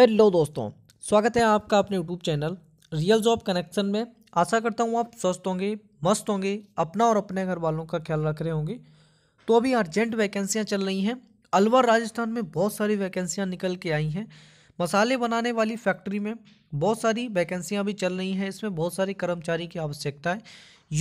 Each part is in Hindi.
हेलो दोस्तों स्वागत है आपका अपने YouTube channel real job connection में आशा करता हूँ आप स्वस्थ होंगे मस्त होंगे अपना और अपने घर वालों का ख्याल रख रहे होंगे तो अभी अर्जेंट वैकेंसियाँ चल रही हैं अलवर राजस्थान में बहुत सारी वैकेंसियाँ निकल के आई हैं मसाले बनाने वाली फैक्ट्री में बहुत सारी वैकेंसियाँ भी चल रही हैं इसमें बहुत सारे कर्मचारी की आवश्यकता है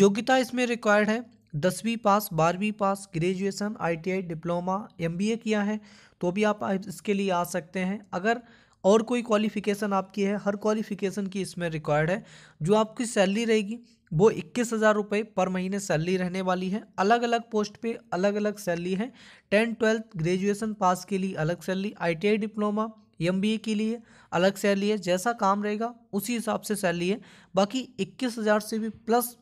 योग्यता इसमें रिक्वायर्ड है दसवीं पास बारहवीं पास ग्रेजुएसन आई डिप्लोमा एम किया है तो भी आप इसके लिए आ सकते हैं अगर और कोई क्वालिफ़िकेशन आपकी है हर क्वालिफ़िकेशन की इसमें रिक्वायर्ड है जो आपकी सैलरी रहेगी वो इक्कीस हज़ार रुपये पर महीने सैलरी रहने वाली है अलग अलग पोस्ट पे अलग अलग सैलरी है टेंथ ट्वेल्थ ग्रेजुएशन पास के लिए अलग सैलरी आईटीआई डिप्लोमा एम के लिए अलग सैलरी है जैसा काम रहेगा उसी हिसाब से सैलरी है बाकी इक्कीस हज़ार से भी प्लस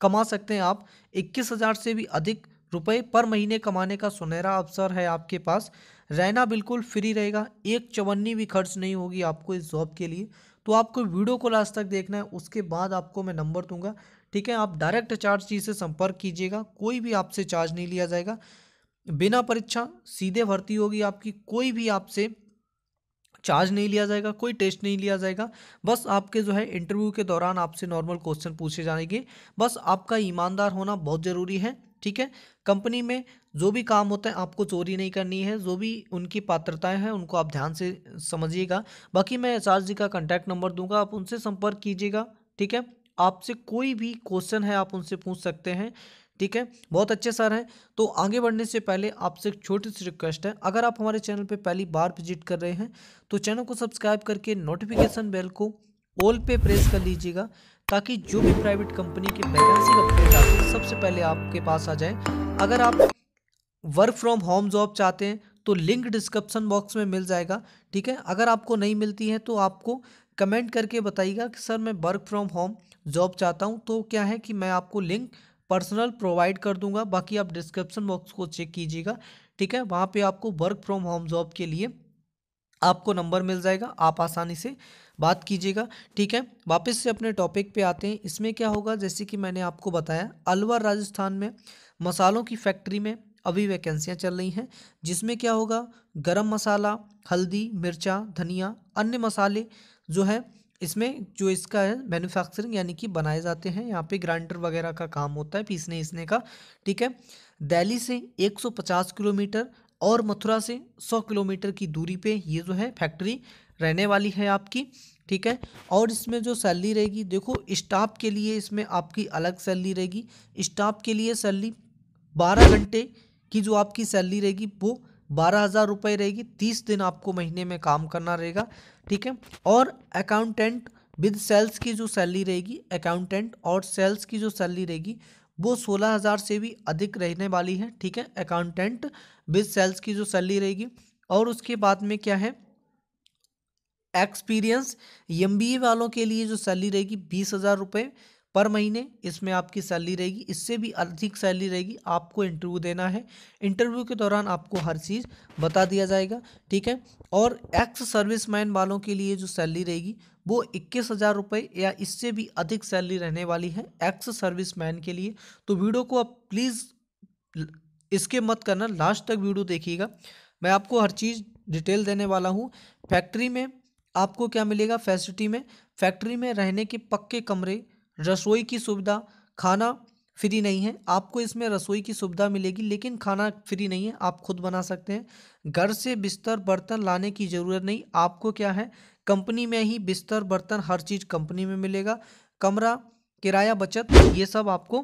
कमा सकते हैं आप इक्कीस हज़ार से भी अधिक रुपए पर महीने कमाने का सुनहरा अवसर है आपके पास रहना बिल्कुल फ्री रहेगा एक चवन्नी भी खर्च नहीं होगी आपको इस जॉब के लिए तो आपको वीडियो को लास्ट तक देखना है उसके बाद आपको मैं नंबर दूंगा ठीक है आप डायरेक्ट चार्ज जी से संपर्क कीजिएगा कोई भी आपसे चार्ज नहीं लिया जाएगा बिना परीक्षा सीधे भर्ती होगी आपकी कोई भी आपसे चार्ज नहीं लिया जाएगा कोई टेस्ट नहीं लिया जाएगा बस आपके जो है इंटरव्यू के दौरान आपसे नॉर्मल क्वेश्चन पूछे जाएंगे बस आपका ईमानदार होना बहुत ज़रूरी है ठीक है कंपनी में जो भी काम होता है आपको चोरी नहीं करनी है जो भी उनकी पात्रताएं हैं उनको आप ध्यान से समझिएगा बाकी मैं एस जी का कॉन्टैक्ट नंबर दूंगा आप उनसे संपर्क कीजिएगा ठीक है आपसे कोई भी क्वेश्चन है आप उनसे पूछ सकते हैं ठीक है बहुत अच्छे सर हैं तो आगे बढ़ने से पहले आपसे एक छोटी सी रिक्वेस्ट है अगर आप हमारे चैनल पर पहली बार विजिट कर रहे हैं तो चैनल को सब्सक्राइब करके नोटिफिकेशन बेल को ऑल पे प्रेस कर लीजिएगा ताकि जो भी प्राइवेट कंपनी की वैकेंसी अपडेट आते हैं सबसे पहले आपके पास आ जाए अगर आप वर्क फ्रॉम होम जॉब चाहते हैं तो लिंक डिस्क्रिप्सन बॉक्स में मिल जाएगा ठीक है अगर आपको नहीं मिलती है तो आपको कमेंट करके बताइएगा कि सर मैं वर्क फ्रॉम होम जॉब चाहता हूँ तो क्या है कि मैं आपको लिंक पर्सनल प्रोवाइड कर दूंगा बाकी आप डिस्क्रिप्शन बॉक्स को चेक कीजिएगा ठीक है वहाँ पे आपको वर्क फ्रॉम होम जॉब के लिए आपको नंबर मिल जाएगा आप आसानी से बात कीजिएगा ठीक है वापस से अपने टॉपिक पे आते हैं इसमें क्या होगा जैसे कि मैंने आपको बताया अलवर राजस्थान में मसालों की फैक्ट्री में अभी वैकेंसियाँ चल रही हैं जिसमें क्या होगा गर्म मसाला हल्दी मिर्चा धनिया अन्य मसाले जो है इसमें जो इसका है मैन्युफैक्चरिंग यानी कि बनाए जाते हैं यहाँ पे ग्राइंडर वगैरह का काम होता है पीसने इसने का ठीक है दिल्ली से 150 किलोमीटर और मथुरा से 100 किलोमीटर की दूरी पे ये जो है फैक्ट्री रहने वाली है आपकी ठीक है और इसमें जो सैलरी रहेगी देखो स्टाफ के लिए इसमें आपकी अलग सैलरी रहेगी स्टाफ के लिए सैलरी बारह घंटे की जो आपकी सैलरी रहेगी वो बारह हज़ार रुपये रहेगी तीस दिन आपको महीने में काम करना रहेगा ठीक है और अकाउंटेंट विद सेल्स की जो सैलरी रहेगी अकाउंटेंट और सेल्स की जो सैलरी रहेगी वो सोलह हज़ार से भी अधिक रहने वाली है ठीक है अकाउंटेंट विद सेल्स की जो सैलरी रहेगी और उसके बाद में क्या है एक्सपीरियंस एम वालों के लिए जो सैलरी रहेगी बीस हज़ार रुपये पर महीने इसमें आपकी सैलरी रहेगी इससे भी अधिक सैलरी रहेगी आपको इंटरव्यू देना है इंटरव्यू के दौरान आपको हर चीज़ बता दिया जाएगा ठीक है और एक्स सर्विस मैन वालों के लिए जो सैलरी रहेगी वो इक्कीस हज़ार रुपये या इससे भी अधिक सैलरी रहने वाली है एक्स सर्विस मैन के लिए तो वीडियो को आप प्लीज़ इसके मत करना लास्ट तक वीडियो देखिएगा मैं आपको हर चीज़ डिटेल देने वाला हूँ फैक्ट्री में आपको क्या मिलेगा फैसिलिटी में फैक्ट्री में रहने के पक्के कमरे रसोई की सुविधा खाना फ्री नहीं है आपको इसमें रसोई की सुविधा मिलेगी लेकिन खाना फ्री नहीं है आप खुद बना सकते हैं घर से बिस्तर बर्तन लाने की ज़रूरत नहीं आपको क्या है कंपनी में ही बिस्तर बर्तन हर चीज़ कंपनी में मिलेगा कमरा किराया बचत ये सब आपको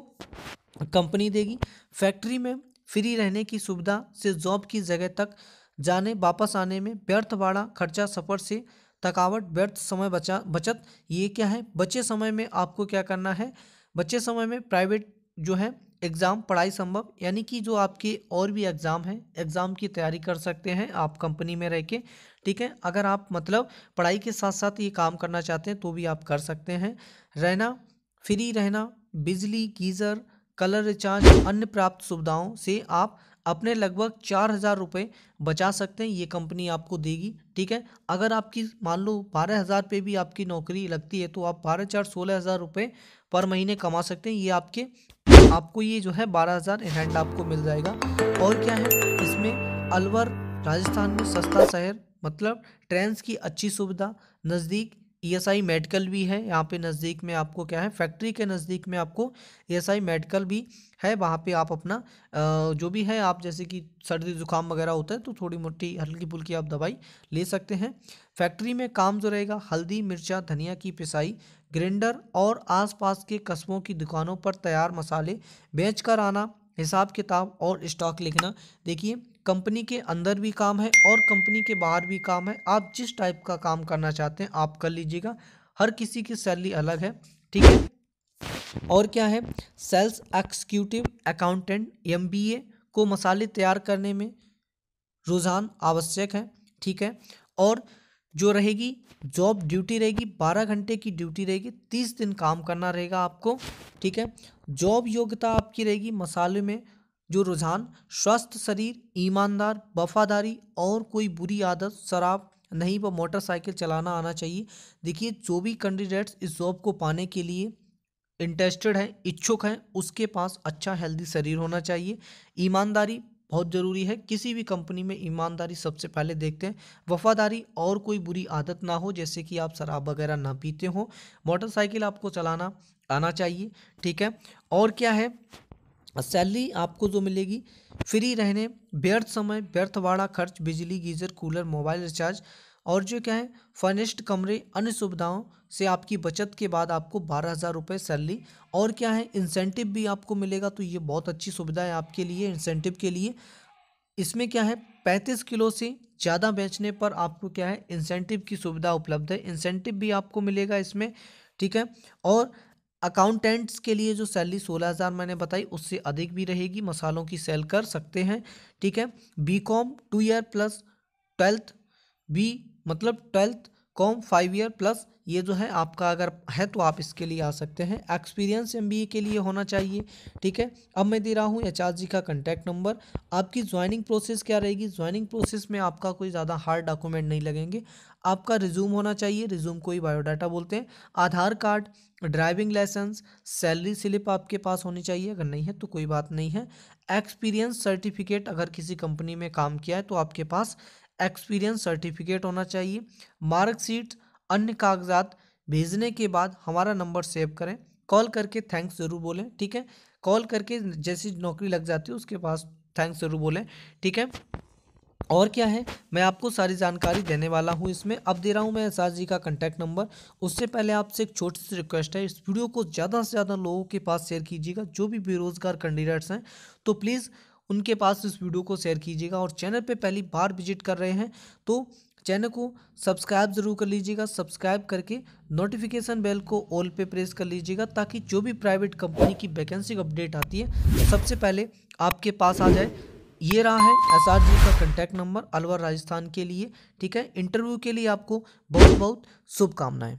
कंपनी देगी फैक्ट्री में फ्री रहने की सुविधा से जॉब की जगह तक जाने वापस आने में व्यर्थवाड़ा खर्चा सफ़र से थकावट व्यर्थ समय बचा बचत ये क्या है बचे समय में आपको क्या करना है बचे समय में प्राइवेट जो है एग्ज़ाम पढ़ाई संभव यानी कि जो आपके और भी एग्ज़ाम हैं एग्ज़ाम की तैयारी कर सकते हैं आप कंपनी में रह के ठीक है अगर आप मतलब पढ़ाई के साथ साथ ये काम करना चाहते हैं तो भी आप कर सकते हैं रहना फ्री रहना बिजली गीज़र कलर रिचार्ज अन्य प्राप्त सुविधाओं से आप अपने लगभग चार हज़ार रुपये बचा सकते हैं ये कंपनी आपको देगी ठीक है अगर आपकी मान लो बारह हज़ार पे भी आपकी नौकरी लगती है तो आप बारह चार सोलह हज़ार रुपये पर महीने कमा सकते हैं ये आपके आपको ये जो है बारह हज़ार हैंड आपको मिल जाएगा और क्या है इसमें अलवर राजस्थान में सस्ता शहर मतलब ट्रेन की अच्छी सुविधा नज़दीक ईएसआई e मेडिकल भी है यहाँ पे नज़दीक में आपको क्या है फैक्ट्री के नज़दीक में आपको ईएसआई e मेडिकल भी है वहाँ पे आप अपना जो भी है आप जैसे कि सर्दी जुकाम वगैरह होता है तो थोड़ी मोटी हल्की फुल्की आप दवाई ले सकते हैं फैक्ट्री में काम जो रहेगा हल्दी मिर्चा धनिया की पिसाई ग्रेंडर और आस के कस्बों की दुकानों पर तैयार मसाले बेच कर आना हिसाब किताब और स्टॉक लिखना देखिए कंपनी के अंदर भी काम है और कंपनी के बाहर भी काम है आप जिस टाइप का काम करना चाहते हैं आप कर लीजिएगा हर किसी की सैलरी अलग है ठीक है और क्या है सेल्स एक्सक्यूटिव अकाउंटेंट एम को मसाले तैयार करने में रुझान आवश्यक है ठीक है और जो रहेगी जॉब ड्यूटी रहेगी बारह घंटे की ड्यूटी रहेगी तीस दिन काम करना रहेगा आपको ठीक है जॉब योग्यता आपकी रहेगी मसाले में जो रुझान स्वस्थ शरीर ईमानदार वफादारी और कोई बुरी आदत शराब नहीं व मोटरसाइकिल चलाना आना चाहिए देखिए जो भी कैंडिडेट्स इस जॉब को पाने के लिए इंटरेस्टेड हैं इच्छुक हैं उसके पास अच्छा हेल्दी शरीर होना चाहिए ईमानदारी बहुत ज़रूरी है किसी भी कंपनी में ईमानदारी सबसे पहले देखते हैं वफादारी और कोई बुरी आदत ना हो जैसे कि आप शराब वगैरह ना पीते हो मोटरसाइकिल आपको चलाना आना चाहिए ठीक है और क्या है सैलरी आपको जो मिलेगी फ्री रहने व्यर्थ समय व्यर्थ वाड़ा खर्च बिजली गीजर कूलर मोबाइल रिचार्ज और जो क्या है फर्निश्ड कमरे अन्य सुविधाओं से आपकी बचत के बाद आपको बारह हज़ार रुपये सैलरी और क्या है इंसेंटिव भी आपको मिलेगा तो ये बहुत अच्छी सुविधा है आपके लिए इंसेंटिव के लिए इसमें क्या है पैंतीस किलो से ज़्यादा बेचने पर आपको क्या है इंसेंटिव की सुविधा उपलब्ध है इंसेंटिव भी आपको मिलेगा इसमें ठीक है और अकाउंटेंट्स के लिए जो सैलरी सोलह हज़ार मैंने बताई उससे अधिक भी रहेगी मसालों की सेल कर सकते हैं ठीक है B com two year plus twelfth B मतलब twelfth com five year plus ये जो है आपका अगर है तो आप इसके लिए आ सकते हैं एक्सपीरियंस एम के लिए होना चाहिए ठीक है अब मैं दे रहा हूँ एच जी का कंटैक्ट नंबर आपकी ज्वाइनिंग प्रोसेस क्या रहेगी ज्वाइनिंग प्रोसेस में आपका कोई ज़्यादा हार्ड डॉक्यूमेंट नहीं लगेंगे आपका रिज्यूम होना चाहिए रिज्यूम को ही बायोडाटा बोलते हैं Aadhaar card driving licence salary slip आपके पास होनी चाहिए अगर नहीं है तो कोई बात नहीं है एक्सपीरियंस सर्टिफिकेट अगर किसी कंपनी में काम किया है तो आपके पास एक्सपीरियंस सर्टिफिकेट होना चाहिए मार्कशीट अन्य कागजात भेजने के बाद हमारा नंबर सेव करें कॉल करके थैंक्स ज़रूर बोलें ठीक है कॉल करके जैसी नौकरी लग जाती है उसके पास थैंक्स ज़रूर बोलें ठीक है और क्या है मैं आपको सारी जानकारी देने वाला हूँ इसमें अब दे रहा हूँ मैं एहसास जी का कंटैक्ट नंबर उससे पहले आपसे एक छोटी सी रिक्वेस्ट है इस वीडियो को ज़्यादा से ज़्यादा लोगों के पास शेयर कीजिएगा जो भी बेरोज़गार कैंडिडेट्स हैं तो प्लीज़ उनके पास इस वीडियो को शेयर कीजिएगा और चैनल पर पहली बार विजिट कर रहे हैं तो चैनल को सब्सक्राइब ज़रूर कर लीजिएगा सब्सक्राइब करके नोटिफिकेशन बेल को ऑल पे प्रेस कर लीजिएगा ताकि जो भी प्राइवेट कंपनी की वैकेंसी अपडेट आती है सबसे पहले आपके पास आ जाए ये रहा है एस आर जी का कॉन्टैक्ट नंबर अलवर राजस्थान के लिए ठीक है इंटरव्यू के लिए आपको बहुत बहुत शुभकामनाएं